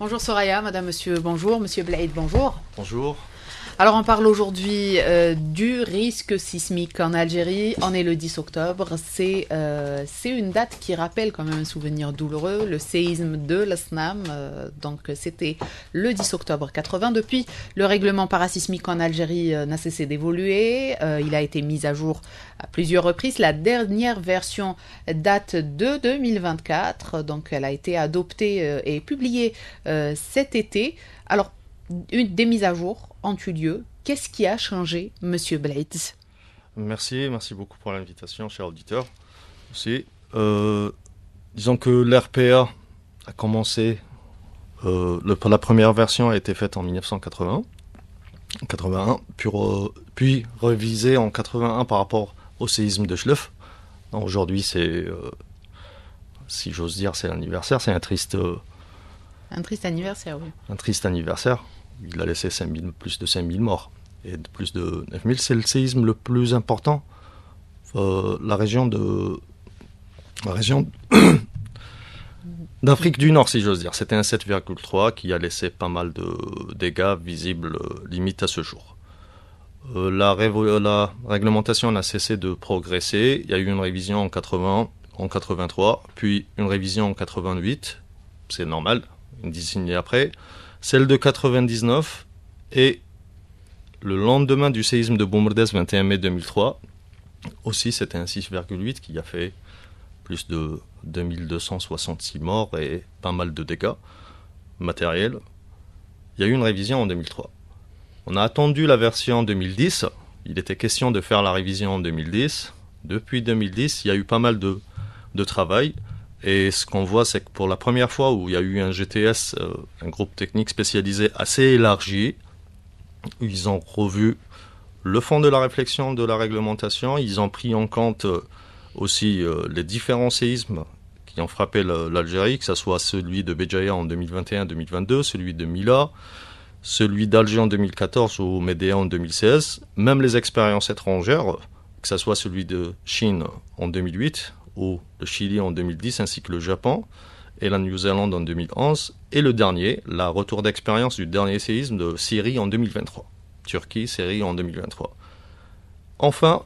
Bonjour Soraya, madame, monsieur, bonjour. Monsieur Blade, bonjour. Bonjour. Alors on parle aujourd'hui euh, du risque sismique en Algérie. On est le 10 octobre. Euh, c'est une date qui rappelle quand même un souvenir douloureux, le séisme de l'Asnam. Euh, donc c'était le 10 octobre 80. Depuis, le règlement parasismique en Algérie n'a cessé d'évoluer. il a été mis à jour à plusieurs reprises. La dernière version date de 2024. Donc elle a été adoptée et publiée cet été. Alors une, des mises à jour en eu lieu. Qu'est-ce qui a changé, monsieur Blades Merci, merci beaucoup pour l'invitation, cher auditeur. Euh, disons que l'RPA a commencé, euh, la première version a été faite en 1981, puis, revisée révisée en 81 par rapport au séisme de Schleff. Aujourd'hui, c'est, euh, si j'ose dire, c'est l'anniversaire, c'est un triste. Un triste anniversaire, oui. Un triste anniversaire il a laissé plus de 5000 morts et plus de 9000. C'est le séisme le plus important. Euh, la région de. La région d'Afrique du Nord, si j'ose dire. C'était un 7,3 qui a laissé pas mal de dégâts visibles limite à ce jour. Euh, la, réglementation n'a cessé de progresser. Il y a eu une révision en 80, en 83, puis une révision en 88. C'est normal, une décennie après celle de 99 et le lendemain du séisme de Boumerdès, 21 mai 2003, aussi c'était un 6,8 qui a fait plus de 2266 morts et pas mal de dégâts matériels. Il y a eu une révision en 2003. On a attendu la version 2010. Il était question de faire la révision en 2010. Depuis 2010, il y a eu pas mal de, de travail. Et ce qu'on voit, c'est que pour la première fois où il y a eu un GTS, euh, un groupe technique spécialisé assez élargi, ils ont revu le fond de la réflexion de la réglementation, ils ont pris en compte euh, aussi euh, les différents séismes qui ont frappé l'Algérie, que ce soit celui de Béjaïa en 2021-2022, celui de Mila, celui d'Alger en 2014 ou Médéa en 2016, même les expériences étrangères, que ce soit celui de Chine en 2008 le Chili en 2010, ainsi que le Japon et la Nouvelle-Zélande en 2011, et le dernier, la retour d'expérience du dernier séisme de Syrie en 2023. Turquie, Syrie en 2023. Enfin,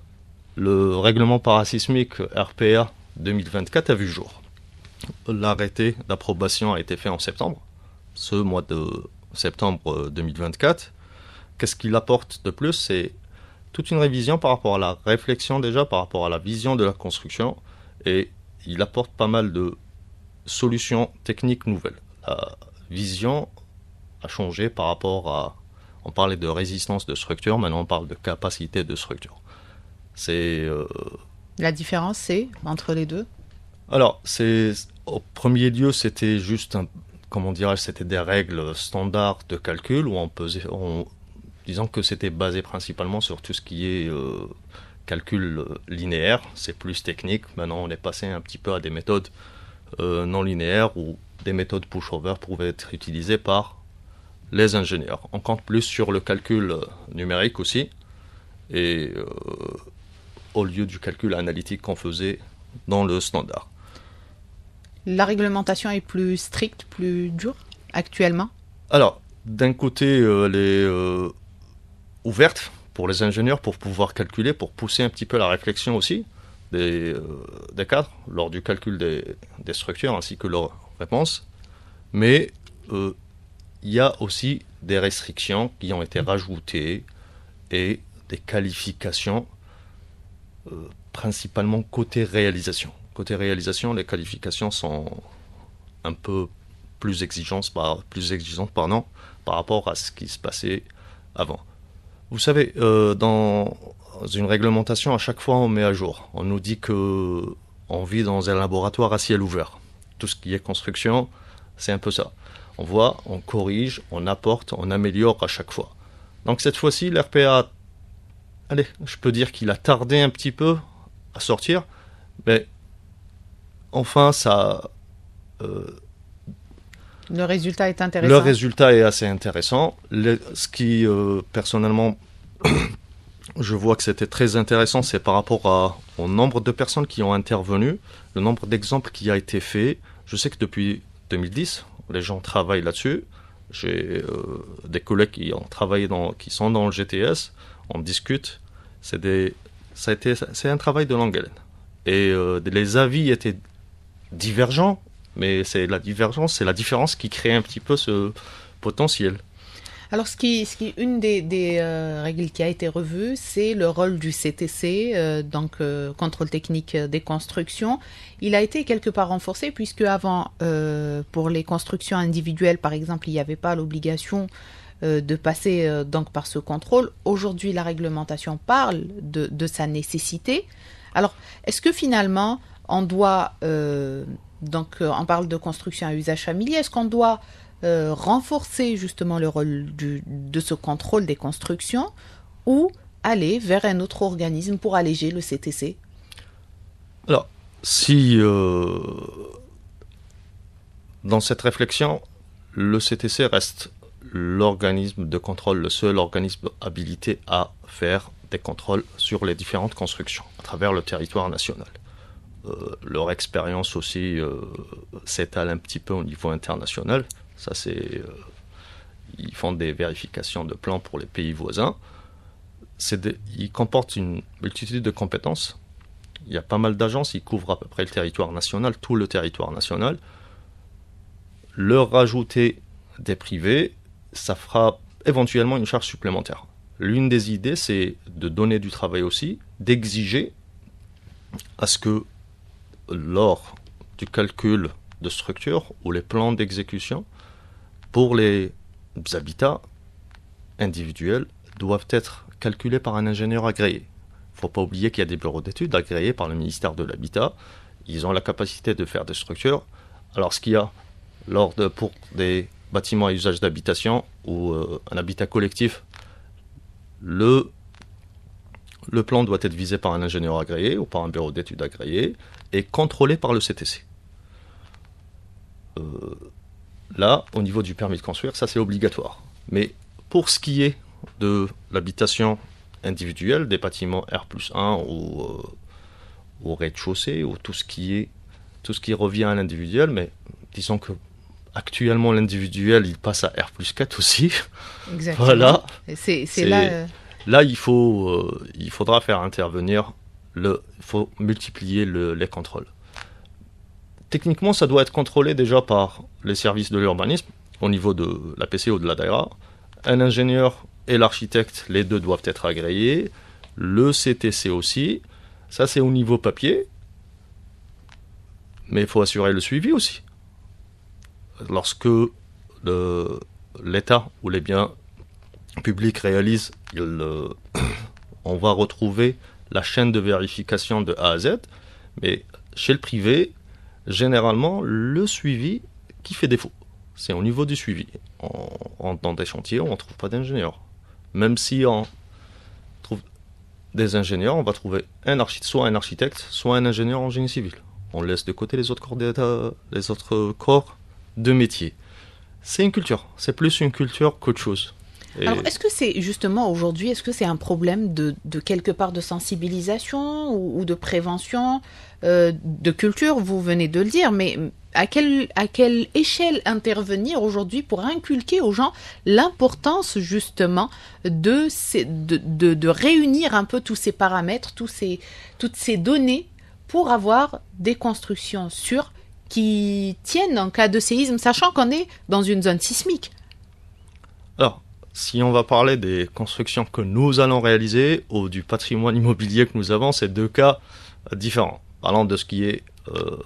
le règlement parasismique RPA 2024 a vu jour. L'arrêté d'approbation a été fait en septembre, ce mois de septembre 2024. Qu'est-ce qu'il apporte de plus C'est toute une révision par rapport à la réflexion déjà, par rapport à la vision de la construction, et il apporte pas mal de solutions techniques nouvelles. La vision a changé par rapport à... On parlait de résistance de structure, maintenant on parle de capacité de structure. C'est... Euh, La différence, c'est entre les deux Alors, c'est... Au premier lieu, c'était juste un... Comment dirais-je C'était des règles standards de calcul où on pesait... disons que c'était basé principalement sur tout ce qui est... Euh, calcul linéaire, c'est plus technique. Maintenant, on est passé un petit peu à des méthodes euh, non linéaires ou des méthodes pushover pouvaient être utilisées par les ingénieurs. On compte plus sur le calcul euh, numérique aussi, et euh, au lieu du calcul analytique qu'on faisait dans le standard. La réglementation est plus stricte, plus dure actuellement Alors, d'un côté, elle est ouverte pour les ingénieurs pour pouvoir calculer, pour pousser un petit peu la réflexion aussi des, euh, cadres lors du calcul des, structures ainsi que leurs réponses. Mais euh, il y a aussi des restrictions qui ont été rajoutées et des qualifications euh, principalement côté réalisation. Côté réalisation, les qualifications sont un peu plus exigeantes plus exigeantes, pardon, par rapport à ce qui se passait avant. Vous savez, euh, dans une réglementation, à chaque fois, on met à jour. On nous dit que on vit dans un laboratoire à ciel ouvert. Tout ce qui est construction, c'est un peu ça. On voit, on corrige, on apporte, on améliore à chaque fois. Donc cette fois-ci, l'RPA, allez, je peux dire qu'il a tardé un petit peu à sortir, mais enfin, ça, euh, le résultat est intéressant. Le résultat est assez intéressant. ce qui, euh, personnellement, je vois que c'était très intéressant, c'est par rapport au nombre de personnes qui ont intervenu, le nombre d'exemples qui a été fait. Je sais que depuis 2010, les gens travaillent là-dessus. J'ai euh, des collègues qui ont travaillé dans, qui sont dans le GTS. On discute. C'est ça c'est un travail de longue haleine. Et euh, les avis étaient divergents mais c'est la divergence, c'est la différence qui crée un petit peu ce potentiel. Alors, ce qui, ce qui, une des, euh, règles qui a été revue, c'est le rôle du CTC, euh, donc euh, contrôle technique des constructions. Il a été quelque part renforcé puisque avant, pour les constructions individuelles, par exemple, il n'y avait pas l'obligation de passer donc par ce contrôle. Aujourd'hui, la réglementation parle de, de sa nécessité. Alors, est-ce que finalement, on doit donc euh, on parle de construction à usage familier. Est-ce qu'on doit euh, renforcer justement le rôle de ce contrôle des constructions ou aller vers un autre organisme pour alléger le CTC Alors, si euh, dans cette réflexion, le CTC reste l'organisme de contrôle, le seul organisme habilité à faire des contrôles sur les différentes constructions à travers le territoire national. Euh, leur expérience aussi euh, s'étale un petit peu au niveau international. Ça, c'est euh, ils font des vérifications de plans pour les pays voisins. ils comportent une multitude de compétences. Il y a pas mal d'agences, ils couvrent à peu près le territoire national, tout le territoire national. Leur rajouter des privés, ça fera éventuellement une charge supplémentaire. L'une des idées, c'est de donner du travail aussi, d'exiger à ce que lors du calcul de structure ou les plans d'exécution pour les habitats individuels doivent être calculés par un ingénieur agréé. Il ne faut pas oublier qu'il y a des bureaux d'études agréés par le ministère de l'Habitat. Ils ont la capacité de faire des structures. Alors ce qu'il y a lors pour des bâtiments à usage d'habitation ou euh, un habitat collectif, le le plan doit être visé par un ingénieur agréé ou par un bureau d'études agréé et contrôlé par le CTC. Euh, là, au niveau du permis de construire, ça c'est obligatoire. Mais pour ce qui est de l'habitation individuelle, des bâtiments R 1 ou euh, au rez-de-chaussée, ou tout ce qui est tout ce qui revient à l'individuel, mais disons que actuellement l'individuel il passe à R 4 aussi. Exactement. voilà. C'est là. Euh, Là, il, faut, euh, il faudra faire intervenir, le faut multiplier les contrôles. Techniquement, ça doit être contrôlé déjà par les services de l'urbanisme, au niveau de la ou de la DAIRA. Un ingénieur et l'architecte, les deux doivent être agréés. Le CTC aussi. Ça, c'est au niveau papier. Mais il faut assurer le suivi aussi. Lorsque l'État ou les biens publics réalisent euh, on va retrouver la chaîne de vérification de A à Z, mais chez le privé, généralement, le suivi qui fait défaut, c'est au niveau du suivi. On rentre dans des chantiers, on ne trouve pas d'ingénieur. Même si on trouve des ingénieurs, on va trouver un soit un architecte, soit un ingénieur en génie civil. On laisse de côté les autres corps, les autres corps de métier. C'est une culture, c'est plus une culture qu'autre chose. Alors, est-ce que c'est justement aujourd'hui, est-ce que c'est un problème de, quelque part de sensibilisation ou, de prévention, euh, de culture Vous venez de le dire, mais à quelle, à quelle échelle intervenir aujourd'hui pour inculquer aux gens l'importance justement de, de, réunir un peu tous ces paramètres, tous ces, toutes ces données pour avoir des constructions sûres qui tiennent en cas de séisme, sachant qu'on est dans une zone sismique. Si on va parler des constructions que nous allons réaliser ou du patrimoine immobilier que nous avons, c'est deux cas euh, différents. Parlant de ce qui est euh,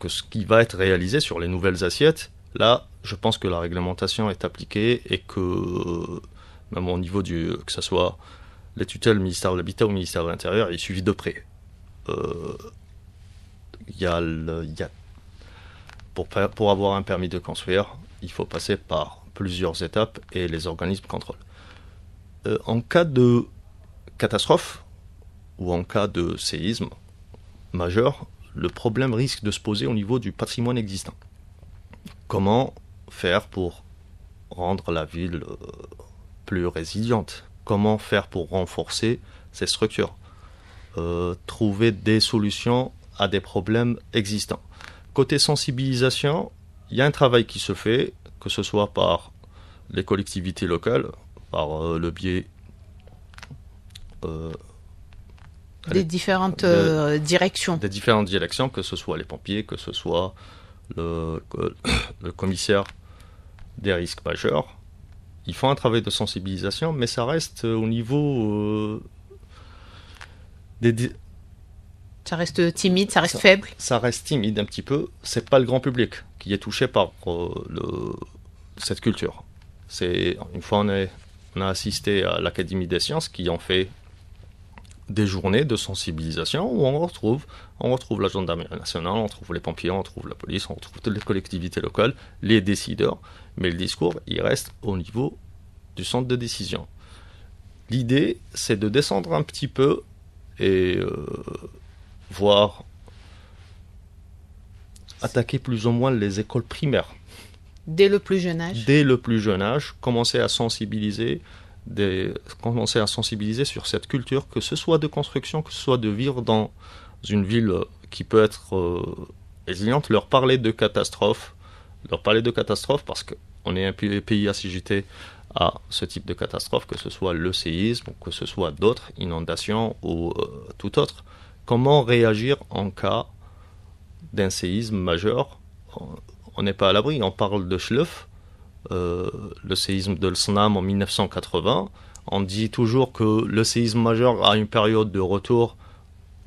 que ce qui va être réalisé sur les nouvelles assiettes, là, je pense que la réglementation est appliquée et que euh, même au niveau du que ce soit les tutelles ministère de l'habitat ou ministère de l'intérieur, il est suivi de près. pour, pour avoir un permis de construire, il faut passer par plusieurs étapes et les organismes contrôlent. Euh, en cas de catastrophe ou en cas de séisme majeur, le problème risque de se poser au niveau du patrimoine existant. Comment faire pour rendre la ville euh, plus résiliente Comment faire pour renforcer ces structures euh, Trouver des solutions à des problèmes existants. Côté sensibilisation, il y a un travail qui se fait que ce soit par les collectivités locales, par euh, le biais euh, des différentes euh, directions. Des différentes directions, que ce soit les pompiers, que ce soit le, le commissaire des risques majeurs. Ils font un travail de sensibilisation, mais ça reste au niveau des, ça reste timide, ça reste faible. Ça reste timide un petit peu. C'est pas le grand public qui est touché par euh, cette culture. C'est une fois on, a assisté à l'Académie des sciences qui ont fait des journées de sensibilisation où on retrouve, on retrouve la gendarmerie nationale, on retrouve les pompiers, on retrouve la police, on retrouve toutes les collectivités locales, les décideurs, mais le discours, il reste au niveau du centre de décision. L'idée, c'est de descendre un petit peu et euh, voire attaquer plus ou moins les écoles primaires. Dès le plus jeune âge Dès le plus jeune âge, commencer à sensibiliser, commencer à sensibiliser sur cette culture, que ce soit de construction, que ce soit de vivre dans une ville qui peut être euh, résiliente, leur parler de catastrophes, leur parler de catastrophes parce qu'on est un pays jeté à ce type de catastrophe, que ce soit le séisme, que ce soit d'autres inondations ou euh, tout autre comment réagir en cas d'un séisme majeur On n'est pas à l'abri, on parle de Schleuf, le séisme de l'Snam en 1980. On dit toujours que le séisme majeur a une période de retour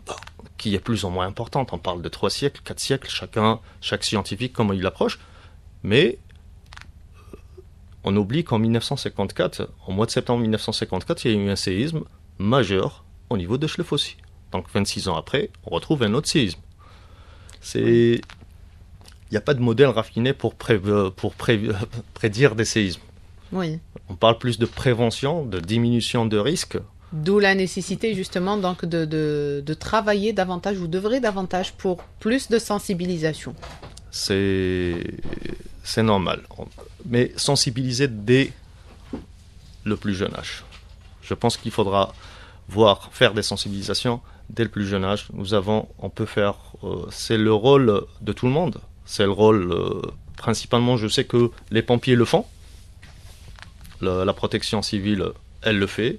bah, qui est plus ou moins importante. On parle de trois siècles, quatre siècles, chacun, chaque scientifique, comment il l'approche. Mais euh, on oublie qu'en 1954, au mois de septembre 1954, il y a eu un séisme majeur au niveau de Schleff aussi. Donc 26 ans après, on retrouve un autre séisme. C'est il n'y a pas de modèle raffiné pour, euh, pour prédire des séismes. Oui. On parle plus de prévention, de diminution de risque. D'où la nécessité justement donc de, de travailler davantage ou d'œuvrer davantage pour plus de sensibilisation. C'est normal. Mais sensibiliser dès le plus jeune âge. Je pense qu'il faudra voire faire des sensibilisations dès le plus jeune âge. Nous avons, on peut faire, euh, c'est le rôle de tout le monde. C'est le rôle, euh, principalement, je sais que les pompiers le font. la protection civile, elle le fait.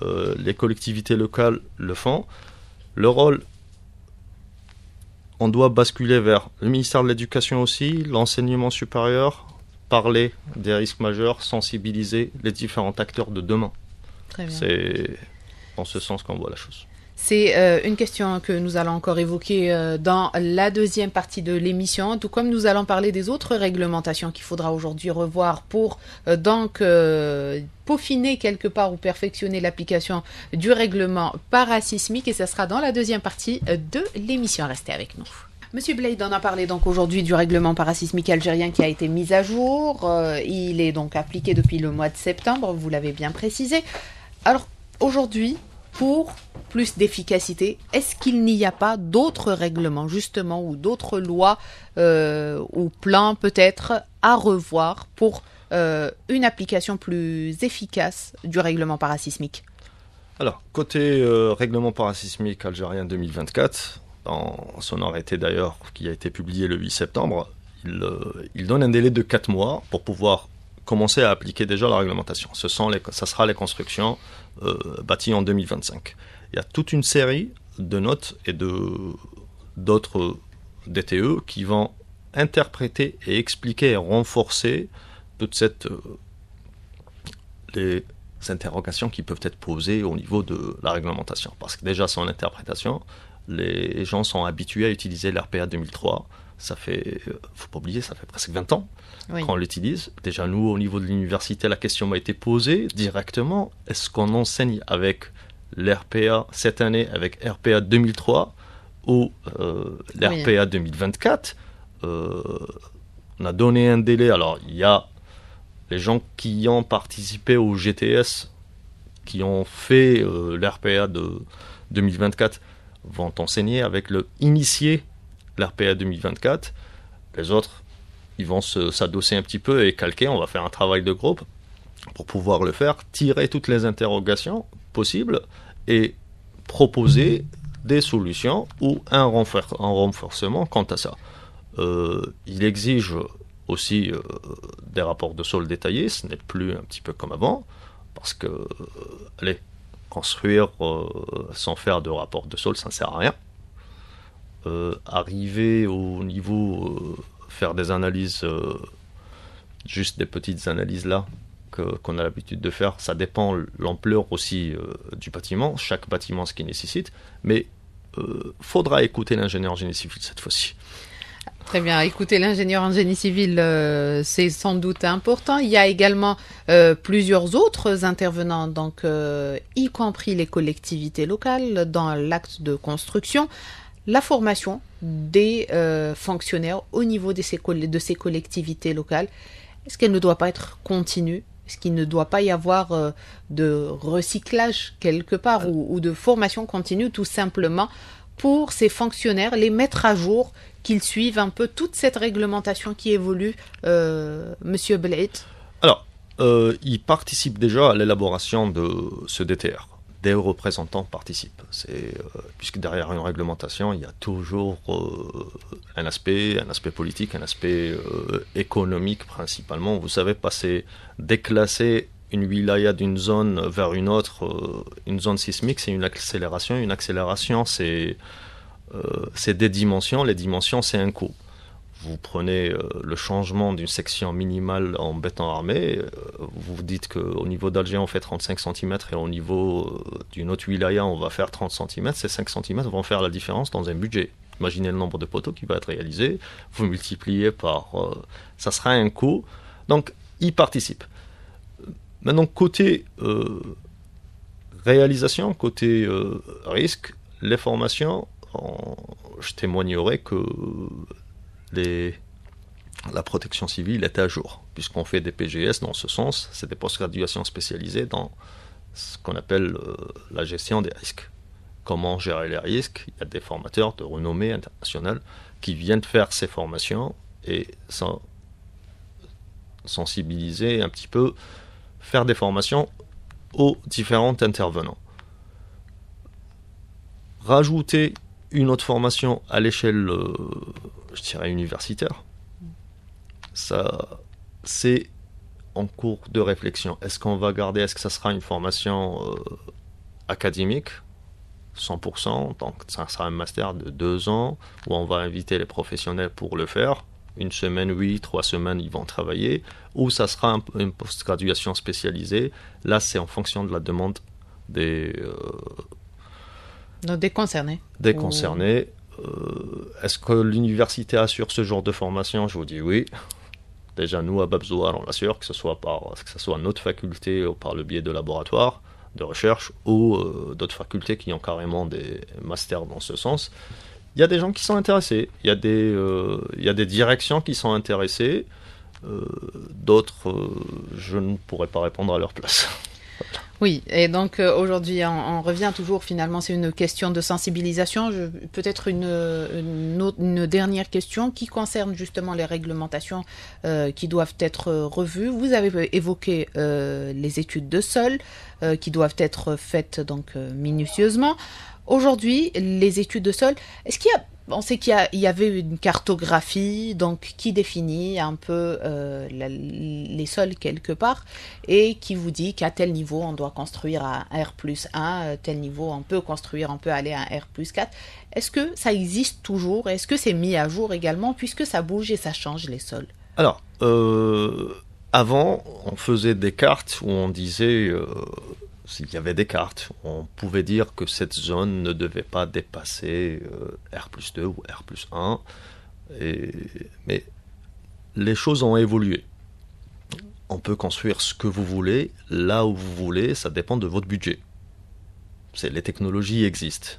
Euh, les collectivités locales le font. Le rôle, on doit basculer vers le ministère de l'Éducation aussi, l'enseignement supérieur, parler des risques majeurs, sensibiliser les différents acteurs de demain. Très bien. C'est en ce sens qu'on voit la chose. C'est euh, une question que nous allons encore évoquer euh, dans la deuxième partie de l'émission, tout comme nous allons parler des autres réglementations qu'il faudra aujourd'hui revoir pour euh, donc peaufiner quelque part ou perfectionner l'application du règlement parasismique et ce sera dans la deuxième partie de l'émission. Restez avec nous. Monsieur Blade en a parlé donc aujourd'hui du règlement parasismique algérien qui a été mis à jour. il est donc appliqué depuis le mois de septembre, vous l'avez bien précisé. Alors aujourd'hui, pour plus d'efficacité, est-ce qu'il n'y a pas d'autres règlements justement ou d'autres lois euh, ou plans peut-être à revoir pour euh, une application plus efficace du règlement parasismique Alors, côté euh, règlement parasismique algérien 2024, dans son arrêté d'ailleurs qui a été publié le 8 septembre, il, il donne un délai de 4 mois pour pouvoir commencer à appliquer déjà la réglementation. Ce sont sera les constructions euh, bâties en 2025. Il y a toute une série de notes et de d'autres DTE qui vont interpréter et expliquer et renforcer toutes euh, les interrogations qui peuvent être posées au niveau de la réglementation. Parce que déjà, sans interprétation, les gens sont habitués à utiliser l'RPA 2003 ça fait, euh, faut pas oublier, ça fait presque 20 ans qu'on l'utilise. Déjà, nous, au niveau de l'université, la question m'a été posée directement. Est-ce qu'on enseigne avec l'RPA cette année, avec RPA 2003 ou euh, l'RPA 2024 euh, On a donné un délai. Alors, il y a les gens qui ont participé au GTS, qui ont fait l'RPA de 2024, vont enseigner avec le initié l'RPA 2024. Les autres, ils vont s'adosser un petit peu et calquer. On va faire un travail de groupe pour pouvoir le faire, tirer toutes les interrogations possibles et proposer des solutions ou un, renforcement quant à ça. Euh, il exige aussi euh, des rapports de sol détaillés, ce n'est plus un petit peu comme avant, parce que, euh, allez, construire sans faire de rapports de sol, ça ne sert à rien. Euh, arriver au niveau, euh, faire des analyses, euh, juste des petites analyses là, qu'on a l'habitude de faire. Ça dépend l'ampleur aussi du bâtiment, chaque bâtiment ce qu'il nécessite, mais faudra écouter l'ingénieur en génie civil cette fois-ci. Très bien. écouter l'ingénieur en génie civil, c'est sans doute important. Il y a également plusieurs autres intervenants, donc y compris les collectivités locales, dans l'acte de construction la formation des euh, fonctionnaires au niveau de ces, collectivités locales. Est-ce qu'elle ne doit pas être continue Est-ce qu'il ne doit pas y avoir euh, de recyclage quelque part ou, de formation continue tout simplement pour ces fonctionnaires, les mettre à jour, qu'ils suivent un peu toute cette réglementation qui évolue, euh, Monsieur Alors, ils participent déjà à l'élaboration de ce DTR des représentants participent. Euh, puisque derrière une réglementation, il y a toujours euh, un aspect, un aspect politique, un aspect euh, économique principalement. Vous savez, passer, déclasser une wilaya d'une zone vers une autre, une zone sismique, c'est une accélération. Une accélération, c'est, c'est des dimensions. Les dimensions, c'est un coût vous prenez euh, le changement d'une section minimale en béton armé, euh, vous vous dites qu'au niveau d'Alger on fait 35 cm et au niveau euh, d'une autre wilaya on va faire 30 cm, ces 5 cm vont faire la différence dans un budget. Imaginez le nombre de poteaux qui va être réalisé, vous multipliez par... ça sera un coût. Donc, ils participe. Maintenant, côté réalisation, côté risque, les formations, je témoignerai que la protection civile est à jour, puisqu'on fait des PGS dans ce sens, c'est des post-graduations spécialisées dans ce qu'on appelle euh, la gestion des risques. Comment gérer les risques Il y a des formateurs de renommée internationale qui viennent faire ces formations et sensibiliser un petit peu, faire des formations aux différents intervenants. Rajouter une autre formation à l'échelle euh, je dirais universitaire, ça, c'est en cours de réflexion. Est-ce qu'on va garder, est-ce que ça sera une formation euh, académique 100%, donc ça sera un master de deux ans où on va inviter les professionnels pour le faire. Une semaine, oui, trois semaines, ils vont travailler. Ou ça sera une post-graduation spécialisée. Là, c'est en fonction de la demande des. Euh, non, des concernés. Des concernés. Euh, est-ce que l'université assure ce genre de formation Je vous dis oui. Déjà, nous, à Babzoa, on l'assure, que ce soit par que ce soit notre faculté ou par le biais de laboratoires de recherche ou euh, d'autres facultés qui ont carrément des masters dans ce sens. Il y a des gens qui sont intéressés, il y a des, euh, il des directions qui sont intéressées, euh, d'autres, je ne pourrais pas répondre à leur place. Oui, et donc euh, aujourd'hui, on, revient toujours finalement, c'est une question de sensibilisation. Peut-être une, dernière question qui concerne justement les réglementations euh, qui doivent être revues. Vous avez évoqué euh, les études de sol qui doivent être faites donc minutieusement. Aujourd'hui, les études de sol, est-ce qu'il y a on sait qu'il y, avait une cartographie donc qui définit un peu euh, les sols quelque part et qui vous dit qu'à tel niveau on doit construire à R plus 1, euh, tel niveau on peut construire, on peut aller à un R plus 4. Est-ce que ça existe toujours Est-ce que c'est mis à jour également puisque ça bouge et ça change les sols Alors, euh, avant on faisait des cartes où on disait s'il y avait des cartes, on pouvait dire que cette zone ne devait pas dépasser euh, R 2 ou R 1. mais les choses ont évolué. On peut construire ce que vous voulez, là où vous voulez, ça dépend de votre budget. C'est, les technologies existent.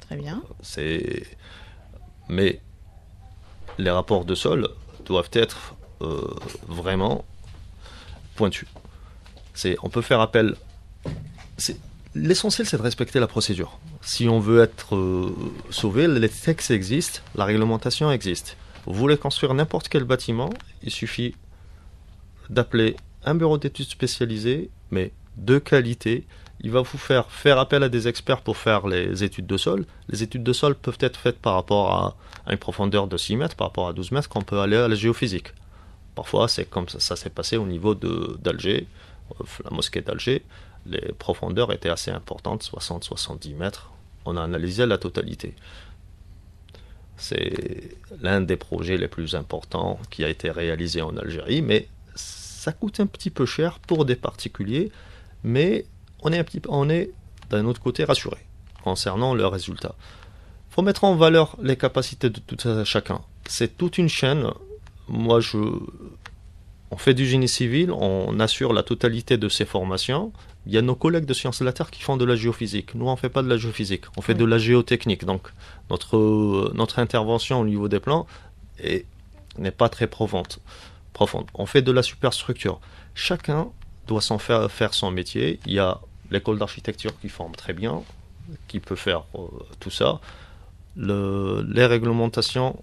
Très bien. C'est, mais les rapports de sol doivent être euh, vraiment pointus. C'est, on peut faire appel L'essentiel, c'est de respecter la procédure. Si on veut être euh, sauvé, les textes existent, la réglementation existe. Vous voulez construire n'importe quel bâtiment, il suffit d'appeler un bureau d'études spécialisé, mais de qualité. Il va vous faire faire appel à des experts pour faire les études de sol. Les études de sol peuvent être faites par rapport à, une profondeur de 6 mètres, par rapport à 12 mètres, qu'on peut aller à la géophysique. Parfois, c'est comme ça, ça s'est passé au niveau d'Alger, euh, la mosquée d'Alger les profondeurs étaient assez importantes, 60-70 mètres. On a analysé la totalité. C'est l'un des projets les plus importants qui a été réalisé en Algérie, mais ça coûte un petit peu cher pour des particuliers, mais on est, on est d'un autre côté rassuré concernant le résultat. Il faut mettre en valeur les capacités de chacun. C'est toute une chaîne. Moi, je, on fait du génie civil, on assure la totalité de ces formations, il y a nos collègues de Sciences de la Terre qui font de la géophysique. Nous, on ne fait pas de la géophysique, on fait de la géotechnique. Donc, notre, euh, notre intervention au niveau des plans n'est pas très profonde, profonde. On fait de la superstructure. Chacun doit s'en faire, faire son métier. Il y a l'école d'architecture qui forme très bien, qui peut faire euh, tout ça. les réglementations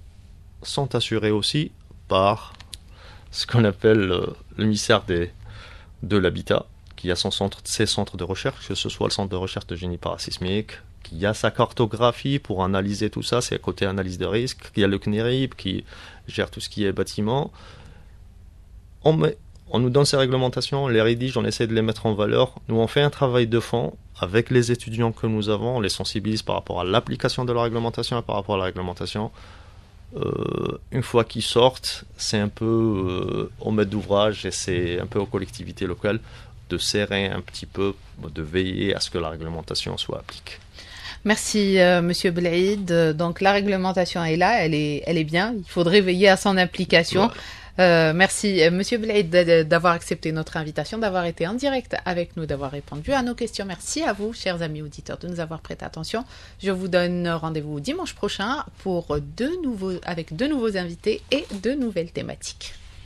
sont assurées aussi par ce qu'on appelle euh, le, ministère des, de l'habitat qui a ses centres de recherche, que ce soit le centre de recherche de génie parasismique, qui a sa cartographie pour analyser tout ça, c'est côté analyse de risque, qui a le CNERIP qui gère tout ce qui est bâtiment. On, nous donne ces réglementations, on les rédige, on essaie de les mettre en valeur. Nous, on fait un travail de fond avec les étudiants que nous avons, on les sensibilise par rapport à l'application de la réglementation et par rapport à la réglementation. Euh, une fois qu'ils sortent, c'est un peu euh, au maître d'ouvrage et c'est un peu aux collectivités locales de serrer un petit peu, de veiller à ce que la réglementation soit appliquée. Merci, euh, Monsieur Blaïd. Donc, la réglementation est là, elle est, elle est bien. Il faudrait veiller à son application. Euh, merci, euh, Monsieur Blade d'avoir accepté notre invitation, d'avoir été en direct avec nous, d'avoir répondu à nos questions. Merci à vous, chers amis auditeurs, de nous avoir prêté attention. Je vous donne rendez-vous dimanche prochain pour de nouveaux, avec de nouveaux invités et de nouvelles thématiques.